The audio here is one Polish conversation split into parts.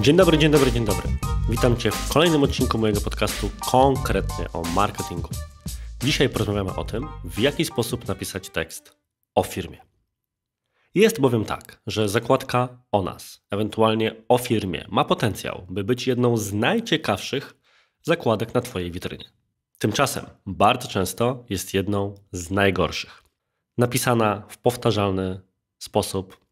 Dzień dobry, dzień dobry, dzień dobry. Witam Cię w kolejnym odcinku mojego podcastu konkretnie o marketingu. Dzisiaj porozmawiamy o tym, w jaki sposób napisać tekst o firmie. Jest bowiem tak, że zakładka o nas, ewentualnie o firmie, ma potencjał, by być jedną z najciekawszych zakładek na Twojej witrynie. Tymczasem bardzo często jest jedną z najgorszych. Napisana w powtarzalny sposób,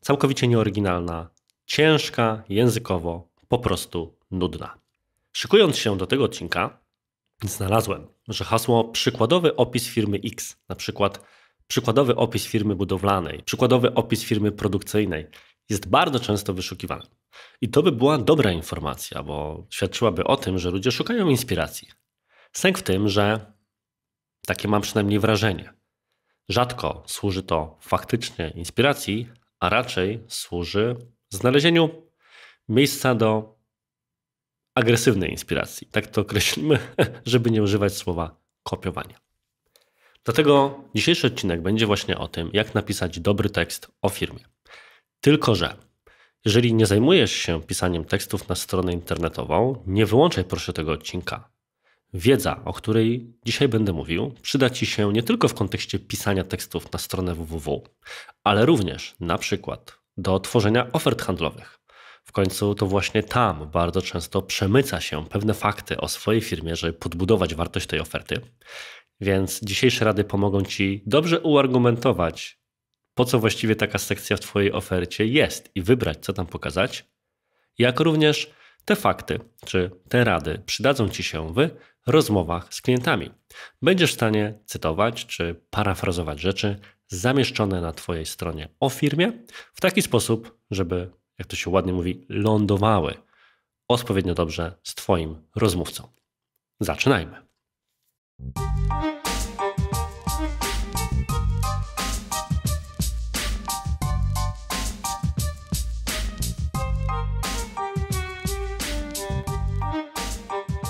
całkowicie nieoryginalna, ciężka językowo, po prostu nudna. Szykując się do tego odcinka, znalazłem, że hasło przykładowy opis firmy X, na przykład Przykładowy opis firmy budowlanej, przykładowy opis firmy produkcyjnej jest bardzo często wyszukiwany. I to by była dobra informacja, bo świadczyłaby o tym, że ludzie szukają inspiracji. Sęk w tym, że takie mam przynajmniej wrażenie. Rzadko służy to faktycznie inspiracji, a raczej służy znalezieniu miejsca do agresywnej inspiracji. Tak to określimy, żeby nie używać słowa kopiowania. Dlatego dzisiejszy odcinek będzie właśnie o tym, jak napisać dobry tekst o firmie. Tylko, że jeżeli nie zajmujesz się pisaniem tekstów na stronę internetową, nie wyłączaj proszę tego odcinka. Wiedza, o której dzisiaj będę mówił, przyda Ci się nie tylko w kontekście pisania tekstów na stronę www, ale również na przykład do tworzenia ofert handlowych. W końcu to właśnie tam bardzo często przemyca się pewne fakty o swojej firmie, żeby podbudować wartość tej oferty. Więc dzisiejsze rady pomogą Ci dobrze uargumentować, po co właściwie taka sekcja w Twojej ofercie jest i wybrać, co tam pokazać, jak również te fakty czy te rady przydadzą Ci się w rozmowach z klientami. Będziesz w stanie cytować czy parafrazować rzeczy zamieszczone na Twojej stronie o firmie w taki sposób, żeby, jak to się ładnie mówi, lądowały odpowiednio dobrze z Twoim rozmówcą. Zaczynajmy.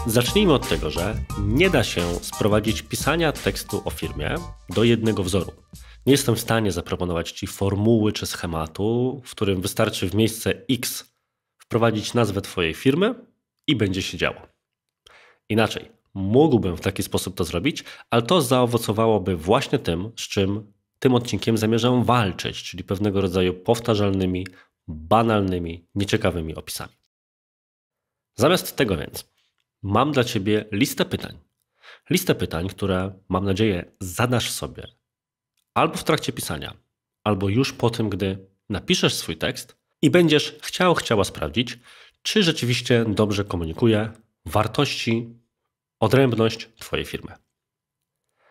Zacznijmy od tego, że nie da się sprowadzić pisania tekstu o firmie do jednego wzoru. Nie jestem w stanie zaproponować Ci formuły czy schematu, w którym wystarczy w miejsce X wprowadzić nazwę Twojej firmy i będzie się działo. Inaczej, mógłbym w taki sposób to zrobić, ale to zaowocowałoby właśnie tym, z czym tym odcinkiem zamierzam walczyć, czyli pewnego rodzaju powtarzalnymi, banalnymi, nieciekawymi opisami. Zamiast tego więc, mam dla Ciebie listę pytań. Listę pytań, które mam nadzieję zadasz sobie albo w trakcie pisania, albo już po tym, gdy napiszesz swój tekst i będziesz chciał, chciała sprawdzić, czy rzeczywiście dobrze komunikuje wartości, odrębność Twojej firmy.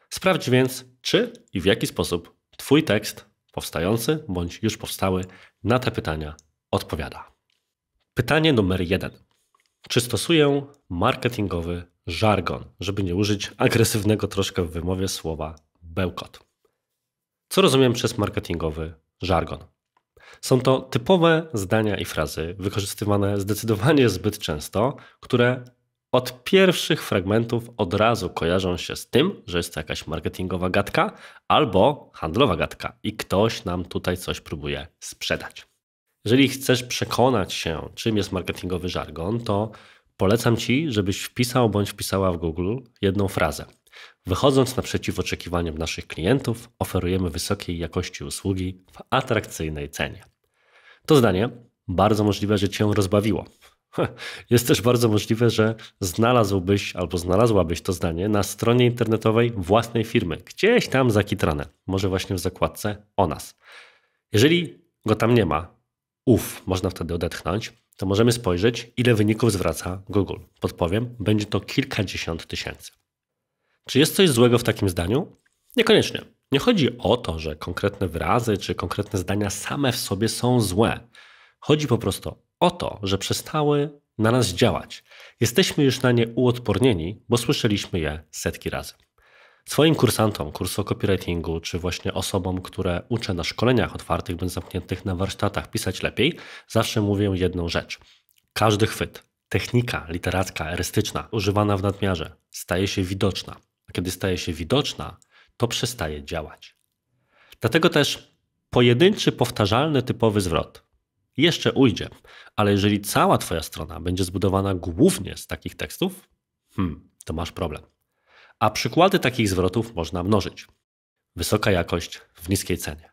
Sprawdź więc, czy i w jaki sposób Twój tekst powstający bądź już powstały na te pytania odpowiada. Pytanie numer jeden. Czy stosuję marketingowy żargon, żeby nie użyć agresywnego troszkę w wymowie słowa bełkot? Co rozumiem przez marketingowy żargon? Są to typowe zdania i frazy wykorzystywane zdecydowanie zbyt często, które od pierwszych fragmentów od razu kojarzą się z tym, że jest to jakaś marketingowa gadka albo handlowa gadka i ktoś nam tutaj coś próbuje sprzedać. Jeżeli chcesz przekonać się, czym jest marketingowy żargon, to polecam ci, żebyś wpisał bądź wpisała w Google jedną frazę. Wychodząc naprzeciw oczekiwaniom naszych klientów, oferujemy wysokiej jakości usługi w atrakcyjnej cenie. To zdanie bardzo możliwe, że cię rozbawiło. Jest też bardzo możliwe, że znalazłbyś albo znalazłabyś to zdanie na stronie internetowej własnej firmy, gdzieś tam zakitrane, może właśnie w zakładce o nas. Jeżeli go tam nie ma, uff, można wtedy odetchnąć, to możemy spojrzeć, ile wyników zwraca Google. Podpowiem, będzie to kilkadziesiąt tysięcy. Czy jest coś złego w takim zdaniu? Niekoniecznie. Nie chodzi o to, że konkretne wyrazy czy konkretne zdania same w sobie są złe. Chodzi po prostu o to, że przestały na nas działać. Jesteśmy już na nie uodpornieni, bo słyszeliśmy je setki razy. Swoim kursantom kursu o copywritingu, czy właśnie osobom, które uczę na szkoleniach otwartych bądź zamkniętych na warsztatach pisać lepiej, zawsze mówię jedną rzecz. Każdy chwyt, technika literacka, erystyczna, używana w nadmiarze, staje się widoczna. A kiedy staje się widoczna, to przestaje działać. Dlatego też pojedynczy, powtarzalny, typowy zwrot jeszcze ujdzie. Ale jeżeli cała Twoja strona będzie zbudowana głównie z takich tekstów, hmm, to masz problem. A przykłady takich zwrotów można mnożyć. Wysoka jakość w niskiej cenie.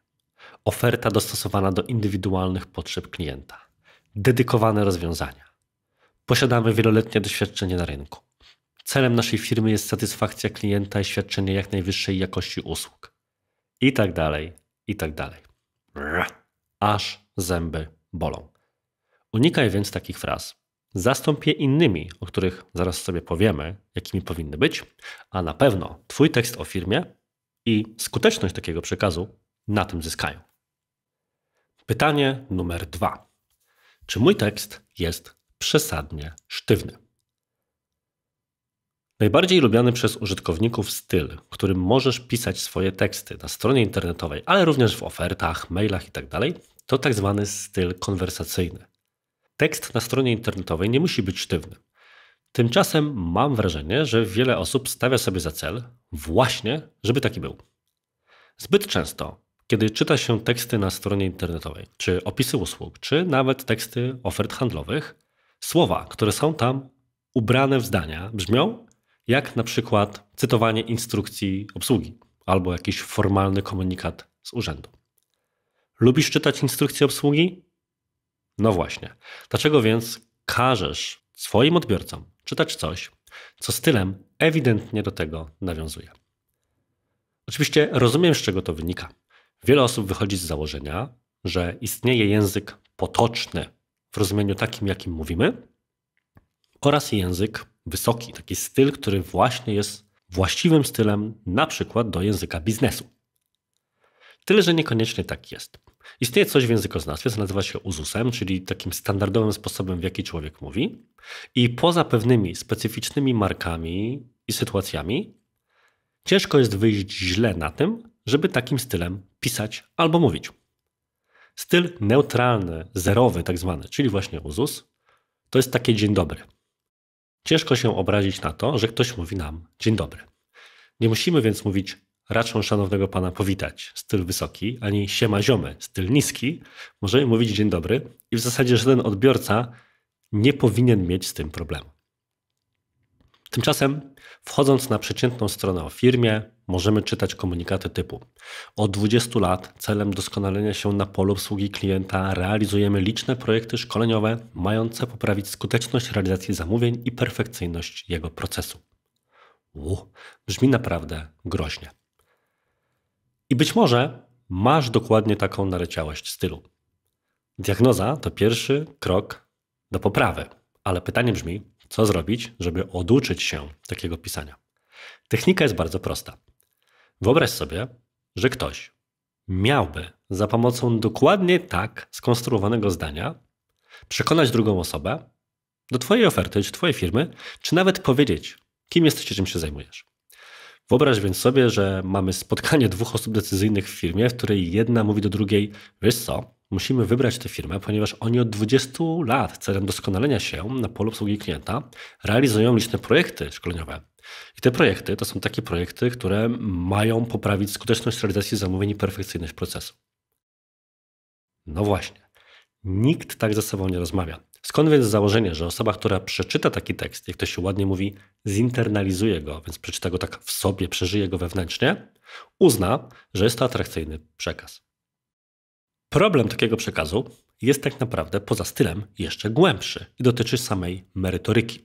Oferta dostosowana do indywidualnych potrzeb klienta. Dedykowane rozwiązania. Posiadamy wieloletnie doświadczenie na rynku. Celem naszej firmy jest satysfakcja klienta i świadczenie jak najwyższej jakości usług. I tak dalej, i tak dalej. Aż zęby bolą. Unikaj więc takich fraz. Zastąp je innymi, o których zaraz sobie powiemy, jakimi powinny być, a na pewno Twój tekst o firmie i skuteczność takiego przekazu na tym zyskają. Pytanie numer dwa. Czy mój tekst jest przesadnie sztywny? Najbardziej lubiany przez użytkowników styl, którym możesz pisać swoje teksty na stronie internetowej, ale również w ofertach, mailach itd., tak to tak zwany styl konwersacyjny. Tekst na stronie internetowej nie musi być sztywny. Tymczasem mam wrażenie, że wiele osób stawia sobie za cel właśnie, żeby taki był. Zbyt często, kiedy czyta się teksty na stronie internetowej, czy opisy usług, czy nawet teksty ofert handlowych, słowa, które są tam ubrane w zdania, brzmią jak na przykład cytowanie instrukcji obsługi albo jakiś formalny komunikat z urzędu. Lubisz czytać instrukcje obsługi? No właśnie. Dlaczego więc każesz swoim odbiorcom czytać coś, co stylem ewidentnie do tego nawiązuje? Oczywiście rozumiem, z czego to wynika. Wiele osób wychodzi z założenia, że istnieje język potoczny w rozumieniu takim, jakim mówimy, oraz język wysoki, taki styl, który właśnie jest właściwym stylem na przykład do języka biznesu. Tyle, że niekoniecznie tak jest. Istnieje coś w językoznawstwie, co nazywa się uzusem, czyli takim standardowym sposobem, w jaki człowiek mówi. I poza pewnymi specyficznymi markami i sytuacjami, ciężko jest wyjść źle na tym, żeby takim stylem pisać albo mówić. Styl neutralny, zerowy, tak zwany, czyli właśnie uzus, to jest takie dzień dobry. Ciężko się obrazić na to, że ktoś mówi nam dzień dobry. Nie musimy więc mówić raczą szanownego pana powitać, styl wysoki, ani siema ziomy, styl niski, możemy mówić dzień dobry i w zasadzie żaden odbiorca nie powinien mieć z tym problemu. Tymczasem, wchodząc na przeciętną stronę o firmie, możemy czytać komunikaty typu: Od 20 lat celem doskonalenia się na polu obsługi klienta realizujemy liczne projekty szkoleniowe mające poprawić skuteczność realizacji zamówień i perfekcyjność jego procesu. U, brzmi naprawdę groźnie. I być może masz dokładnie taką naleciałość stylu. Diagnoza to pierwszy krok do poprawy, ale pytanie brzmi, co zrobić, żeby oduczyć się takiego pisania? Technika jest bardzo prosta. Wyobraź sobie, że ktoś miałby za pomocą dokładnie tak skonstruowanego zdania przekonać drugą osobę do Twojej oferty czy Twojej firmy, czy nawet powiedzieć, kim jesteś, czym się zajmujesz. Wyobraź więc sobie, że mamy spotkanie dwóch osób decyzyjnych w firmie, w której jedna mówi do drugiej: Wiesz co, musimy wybrać tę firmę, ponieważ oni od 20 lat celem doskonalenia się na polu obsługi klienta realizują liczne projekty szkoleniowe. I te projekty to są takie projekty, które mają poprawić skuteczność realizacji zamówień i perfekcyjność procesu. No właśnie. Nikt tak ze sobą nie rozmawia. Skąd więc założenie, że osoba, która przeczyta taki tekst, jak to się ładnie mówi, zinternalizuje go, więc przeczyta go tak w sobie, przeżyje go wewnętrznie, uzna, że jest to atrakcyjny przekaz. Problem takiego przekazu jest tak naprawdę poza stylem jeszcze głębszy i dotyczy samej merytoryki.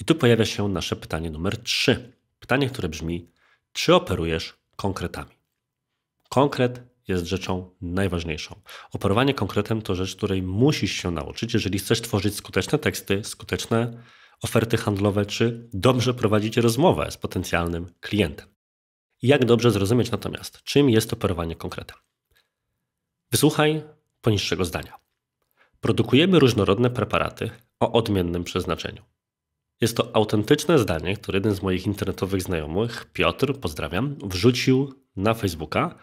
I tu pojawia się nasze pytanie numer 3. Pytanie, które brzmi: czy operujesz konkretami? Konkret jest rzeczą najważniejszą. Operowanie konkretem to rzecz, której musisz się nauczyć, jeżeli chcesz tworzyć skuteczne teksty, skuteczne oferty handlowe, czy dobrze prowadzić rozmowę z potencjalnym klientem. Jak dobrze zrozumieć natomiast, czym jest operowanie konkretem? Wysłuchaj poniższego zdania. Produkujemy różnorodne preparaty o odmiennym przeznaczeniu. Jest to autentyczne zdanie, które jeden z moich internetowych znajomych, Piotr, pozdrawiam, wrzucił na Facebooka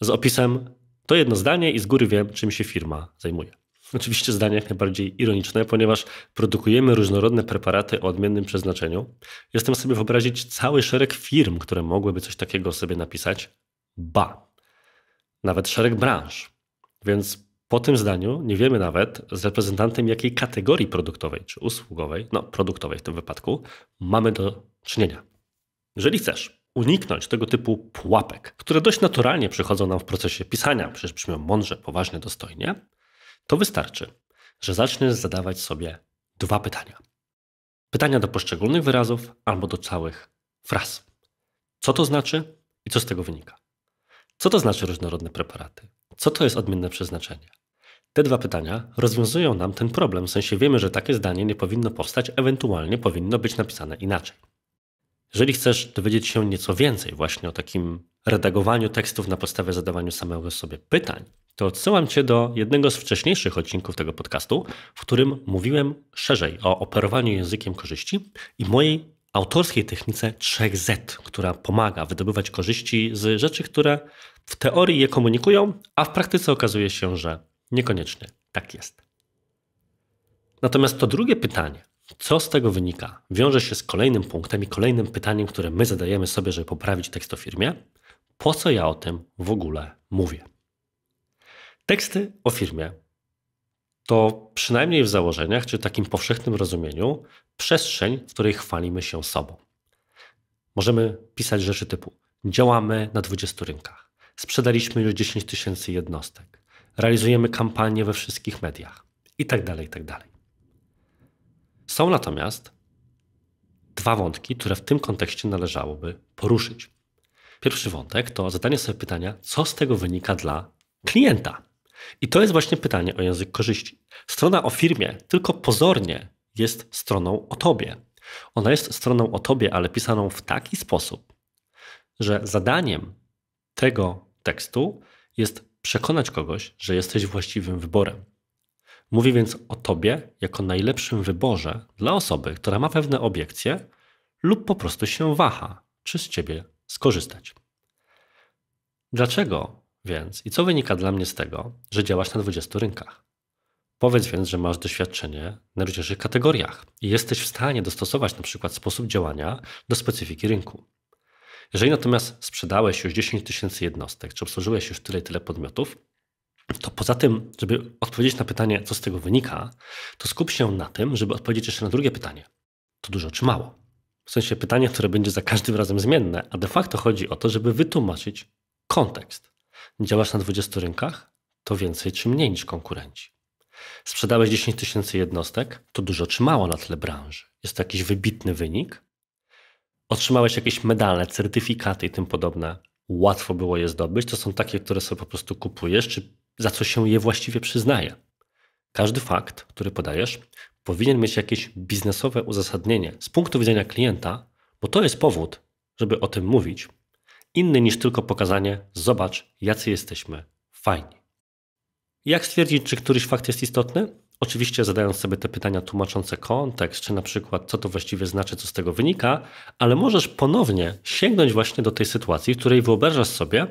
z opisem to jedno zdanie i z góry wiem, czym się firma zajmuje. Oczywiście zdanie jak najbardziej ironiczne, ponieważ produkujemy różnorodne preparaty o odmiennym przeznaczeniu. Jestem sobie wyobrazić cały szereg firm, które mogłyby coś takiego sobie napisać. Ba, nawet szereg branż. Więc po tym zdaniu nie wiemy nawet z reprezentantem jakiej kategorii produktowej czy usługowej, no produktowej w tym wypadku, mamy do czynienia. Jeżeli chcesz uniknąć tego typu pułapek, które dość naturalnie przychodzą nam w procesie pisania, przecież brzmią mądrze, poważnie, dostojnie, to wystarczy, że zaczniesz zadawać sobie dwa pytania. Pytania do poszczególnych wyrazów albo do całych fraz. Co to znaczy i co z tego wynika? Co to znaczy różnorodne preparaty? Co to jest odmienne przeznaczenie? Te dwa pytania rozwiązują nam ten problem, w sensie wiemy, że takie zdanie nie powinno powstać, ewentualnie powinno być napisane inaczej. Jeżeli chcesz dowiedzieć się nieco więcej właśnie o takim redagowaniu tekstów na podstawie zadawania samego sobie pytań, to odsyłam Cię do jednego z wcześniejszych odcinków tego podcastu, w którym mówiłem szerzej o operowaniu językiem korzyści i mojej autorskiej technice 3Z, która pomaga wydobywać korzyści z rzeczy, które w teorii je komunikują, a w praktyce okazuje się, że niekoniecznie tak jest. Natomiast to drugie pytanie, co z tego wynika? Wiąże się z kolejnym punktem i kolejnym pytaniem, które my zadajemy sobie, żeby poprawić tekst o firmie. Po co ja o tym w ogóle mówię? Teksty o firmie to przynajmniej w założeniach, czy takim powszechnym rozumieniu, przestrzeń, w której chwalimy się sobą. Możemy pisać rzeczy typu: działamy na 20 rynkach, sprzedaliśmy już 10 tysięcy jednostek, realizujemy kampanię we wszystkich mediach itd. Tak itd. Tak są natomiast dwa wątki, które w tym kontekście należałoby poruszyć. Pierwszy wątek to zadanie sobie pytania, co z tego wynika dla klienta. I to jest właśnie pytanie o język korzyści. Strona o firmie tylko pozornie jest stroną o tobie. Ona jest stroną o tobie, ale pisaną w taki sposób, że zadaniem tego tekstu jest przekonać kogoś, że jesteś właściwym wyborem. Mówi więc o tobie jako najlepszym wyborze dla osoby, która ma pewne obiekcje lub po prostu się waha, czy z ciebie skorzystać. Dlaczego więc i co wynika dla mnie z tego, że działasz na 20 rynkach? Powiedz więc, że masz doświadczenie na różnych kategoriach i jesteś w stanie dostosować na przykład sposób działania do specyfiki rynku. Jeżeli natomiast sprzedałeś już 10 tysięcy jednostek, czy obsłużyłeś już tyle i tyle podmiotów, to poza tym, żeby odpowiedzieć na pytanie, co z tego wynika, to skup się na tym, żeby odpowiedzieć jeszcze na drugie pytanie. To dużo czy mało? W sensie pytanie, które będzie za każdym razem zmienne, a de facto chodzi o to, żeby wytłumaczyć kontekst. Działasz na 20 rynkach? To więcej czy mniej niż konkurenci. Sprzedałeś 10 tysięcy jednostek? To dużo czy mało na tle branży? Jest to jakiś wybitny wynik? Otrzymałeś jakieś medale, certyfikaty i tym podobne? Łatwo było je zdobyć? To są takie, które sobie po prostu kupujesz, czy za co się je właściwie przyznaje. Każdy fakt, który podajesz, powinien mieć jakieś biznesowe uzasadnienie z punktu widzenia klienta, bo to jest powód, żeby o tym mówić. Inny niż tylko pokazanie: zobacz, jacy jesteśmy fajni. Jak stwierdzić, czy któryś fakt jest istotny? Oczywiście zadając sobie te pytania tłumaczące kontekst, czy na przykład co to właściwie znaczy, co z tego wynika, ale możesz ponownie sięgnąć właśnie do tej sytuacji, w której wyobrażasz sobie,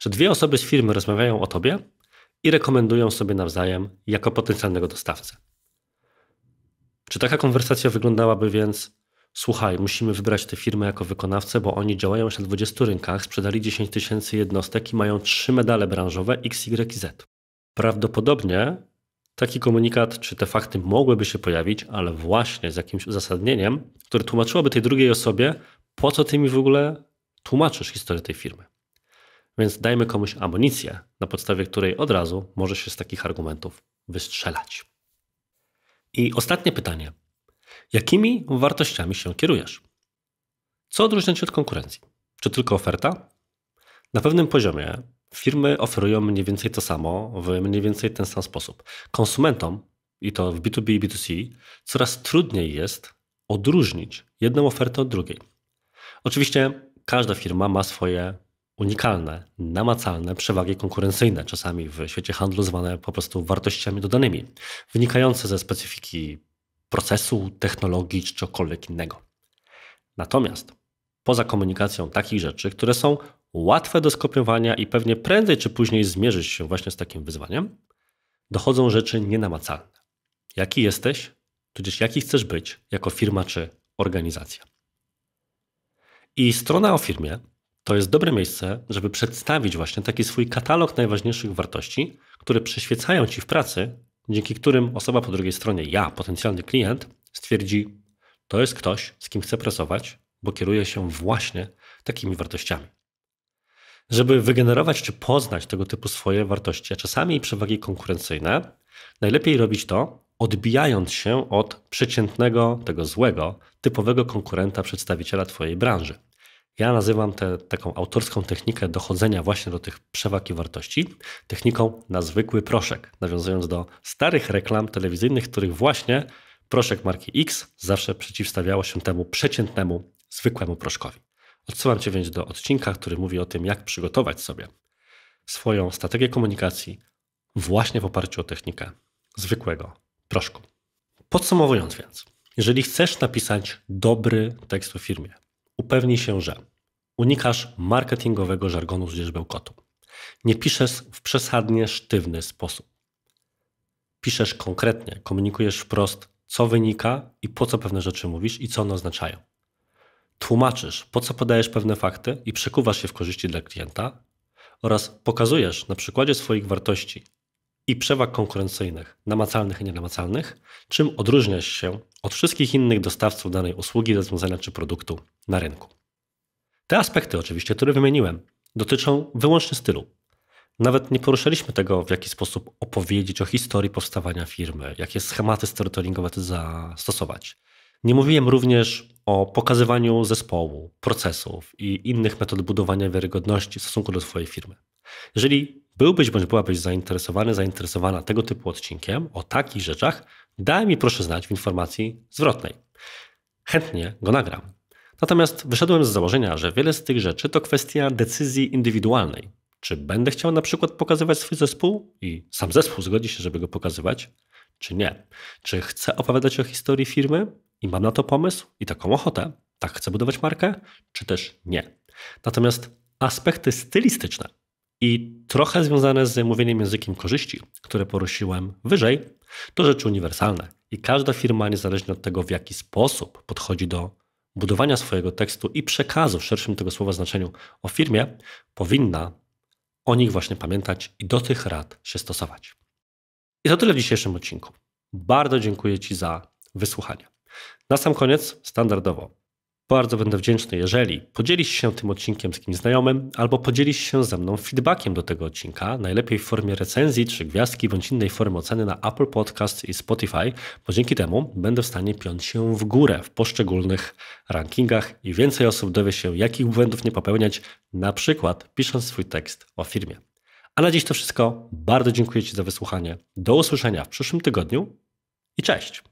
że dwie osoby z firmy rozmawiają o tobie i rekomendują sobie nawzajem jako potencjalnego dostawcę. Czy taka konwersacja wyglądałaby więc, słuchaj, musimy wybrać tę firmę jako wykonawcę, bo oni działają już na 20 rynkach, sprzedali 10 tysięcy jednostek i mają trzy medale branżowe X, Y i Z. Prawdopodobnie taki komunikat czy te fakty mogłyby się pojawić, ale właśnie z jakimś uzasadnieniem, które tłumaczyłoby tej drugiej osobie, po co ty mi w ogóle tłumaczysz historię tej firmy. Więc dajmy komuś amunicję, na podstawie której od razu może się z takich argumentów wystrzelać. I ostatnie pytanie. Jakimi wartościami się kierujesz? Co odróżnia cię od konkurencji? Czy tylko oferta? Na pewnym poziomie firmy oferują mniej więcej to samo w mniej więcej ten sam sposób. Konsumentom, i to w B2B i B2C, coraz trudniej jest odróżnić jedną ofertę od drugiej. Oczywiście każda firma ma swoje unikalne, namacalne przewagi konkurencyjne, czasami w świecie handlu zwane po prostu wartościami dodanymi, wynikające ze specyfiki procesu, technologii czy czegokolwiek innego. Natomiast poza komunikacją takich rzeczy, które są łatwe do skopiowania i pewnie prędzej czy później zmierzyć się właśnie z takim wyzwaniem, dochodzą rzeczy nienamacalne. Jaki jesteś, tudzież jaki chcesz być jako firma czy organizacja. I strona o firmie to jest dobre miejsce, żeby przedstawić właśnie taki swój katalog najważniejszych wartości, które przyświecają ci w pracy, dzięki którym osoba po drugiej stronie, ja, potencjalny klient, stwierdzi, to jest ktoś, z kim chcę pracować, bo kieruje się właśnie takimi wartościami. Żeby wygenerować czy poznać tego typu swoje wartości, a czasami i przewagi konkurencyjne, najlepiej robić to, odbijając się od przeciętnego, tego złego, typowego konkurenta, przedstawiciela Twojej branży. Ja nazywam tę taką autorską technikę dochodzenia właśnie do tych przewag i wartości techniką na zwykły proszek, nawiązując do starych reklam telewizyjnych, których właśnie proszek marki X zawsze przeciwstawiało się temu przeciętnemu, zwykłemu proszkowi. Odsyłam Cię więc do odcinka, który mówi o tym, jak przygotować sobie swoją strategię komunikacji właśnie w oparciu o technikę zwykłego proszku. Podsumowując więc, jeżeli chcesz napisać dobry tekst o firmie, Upewnij się, że unikasz marketingowego żargonu tudzież bełkotu. Nie piszesz w przesadnie sztywny sposób. Piszesz konkretnie, komunikujesz wprost, co wynika i po co pewne rzeczy mówisz i co one oznaczają. Tłumaczysz, po co podajesz pewne fakty i przekuwasz je w korzyści dla klienta oraz pokazujesz na przykładzie swoich wartości i przewag konkurencyjnych, namacalnych i nienamacalnych, czym odróżniasz się od wszystkich innych dostawców danej usługi, rozwiązania czy produktu na rynku. Te aspekty, oczywiście, które wymieniłem, dotyczą wyłącznie stylu. Nawet nie poruszyliśmy tego, w jaki sposób opowiedzieć o historii powstawania firmy, jakie schematy storytellingowe zastosować. Nie mówiłem również o pokazywaniu zespołu, procesów i innych metod budowania wiarygodności w stosunku do swojej firmy. Jeżeli byłbyś bądź byłabyś zainteresowany, zainteresowana tego typu odcinkiem o takich rzeczach, Daj mi proszę znać w informacji zwrotnej. Chętnie go nagram. Natomiast wyszedłem z założenia, że wiele z tych rzeczy to kwestia decyzji indywidualnej. Czy będę chciał na przykład pokazywać swój zespół i sam zespół zgodzi się, żeby go pokazywać, czy nie? Czy chcę opowiadać o historii firmy i mam na to pomysł i taką ochotę, tak chcę budować markę, czy też nie? Natomiast aspekty stylistyczne i trochę związane z mówieniem językiem korzyści, które poruszyłem wyżej, to rzeczy uniwersalne i każda firma, niezależnie od tego, w jaki sposób podchodzi do budowania swojego tekstu i przekazu w szerszym tego słowa znaczeniu o firmie, powinna o nich właśnie pamiętać i do tych rad się stosować. I to tyle w dzisiejszym odcinku. Bardzo dziękuję Ci za wysłuchanie. Na sam koniec, standardowo, bardzo będę wdzięczny, jeżeli podzielisz się tym odcinkiem z kimś znajomym albo podzielisz się ze mną feedbackiem do tego odcinka, najlepiej w formie recenzji czy gwiazdki bądź innej formy oceny na Apple Podcast i Spotify, bo dzięki temu będę w stanie piąć się w górę w poszczególnych rankingach i więcej osób dowie się, jakich błędów nie popełniać, na przykład pisząc swój tekst o firmie. A na dziś to wszystko. Bardzo dziękuję Ci za wysłuchanie. Do usłyszenia w przyszłym tygodniu i cześć!